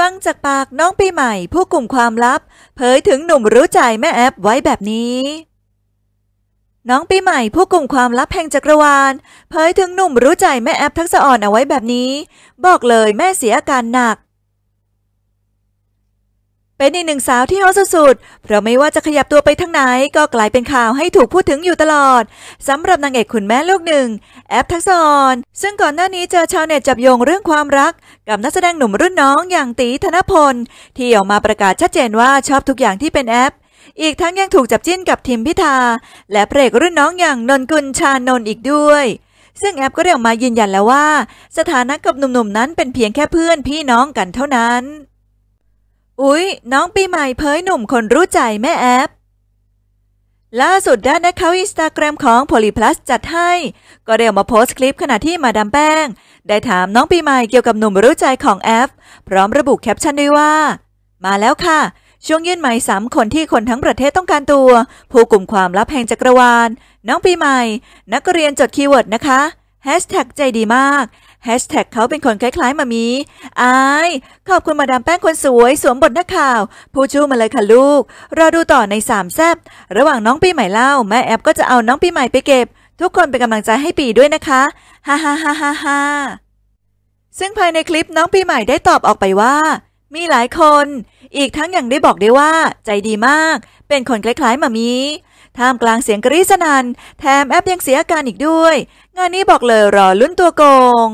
ฟังจากปากน้องปีใหม่ผู้กลุ่มความลับ เผยถึงหนุ่มรู้ใจแม่แอปไว้แบบนี้ น้องปีใหม่ผู้กลุ่มความลับแห่งจักรวาลเผยถึงหนุ่มรู้ใจแม่แอปทักษะอ่อนเอาไว้แบบนี้ บอกเลยแม่เสียอาการหนักเป็นอีกหนึ่งสาวที่ฮอตสุดๆ เพราะไม่ว่าจะขยับตัวไปทางไหนก็กลายเป็นข่าวให้ถูกพูดถึงอยู่ตลอดสำหรับนางเอกคุณแม่ลูกหนึ่ง แอปทักษนซึ่งก่อนหน้านี้เจอชาวเน็ตจับโยงเรื่องความรัก กับนักแสดงหนุ่มรุ่นน้องอย่างตีธนพล ที่ออกมาประกาศชัดเจนว่าชอบทุกอย่างที่เป็นแอปอีกทั้งยังถูกจับจิ้นกับทิมพิธาและเพลกรุ่นน้องอย่างนนกุลชานนท์อีกด้วย ซึ่งแอปก็ได้ออกมายืนยันแล้วว่า สถานะกับหนุ่มๆนนั้นเป็นเพียงแค่เพื่อนพี่น้องกันเท่านั้นอุ๊ย น้องปีใหม่เผยหนุ่มคนรู้ใจแม่แอฟ ล่าสุดด้านนักข่าวอินสตาแกรมของโพลีพลัสจัดให้ ก็ได้ออกมาโพสต์คลิปขณะที่มาดามแป้ง ได้ถามน้องปีใหม่เกี่ยวกับหนุ่มรู้ใจของแอฟพร้อมระบุแคปชั่นด้วยว่า มาแล้วค่ะ ช่วงยื่นหมายสามคนที่คนทั้งประเทศต้องการตัว ผู้กลุ่มความลับแห่งจักรวาล น้องปีใหม่ นักเรียนจดคีย์เวิร์ดนะคะแฮชแท็กใจดีมากแฮชแท็กเขาเป็นคนคล้าย ๆมามี อาย ขอบคุณมาดามแป้งคนสวย สวมบทนักข่าว ผู้ชู้มาเลยค่ะลูก รอดูต่อในสามแซบ ระหว่างน้องปีใหม่เล่า แม่แอบก็จะเอาน้องปีใหม่ไปเก็บ ทุกคนเป็นกำลังใจให้ปีด้วยนะคะ ฮ่าฮ่าฮ่าฮ่าฮ่าซึ่งภายในคลิปน้องปีใหม่ได้ตอบออกไปว่า มีหลายคน อีกทั้งยังได้บอกได้ว่า ใจดีมาก เป็นคนคล้ายๆมามีท่ามกลางเสียงกรี๊ดสนัน่นแถมแอปยังเสียอาการอีกด้วย งานนี้บอกเลยรอลุ้นตัวโกง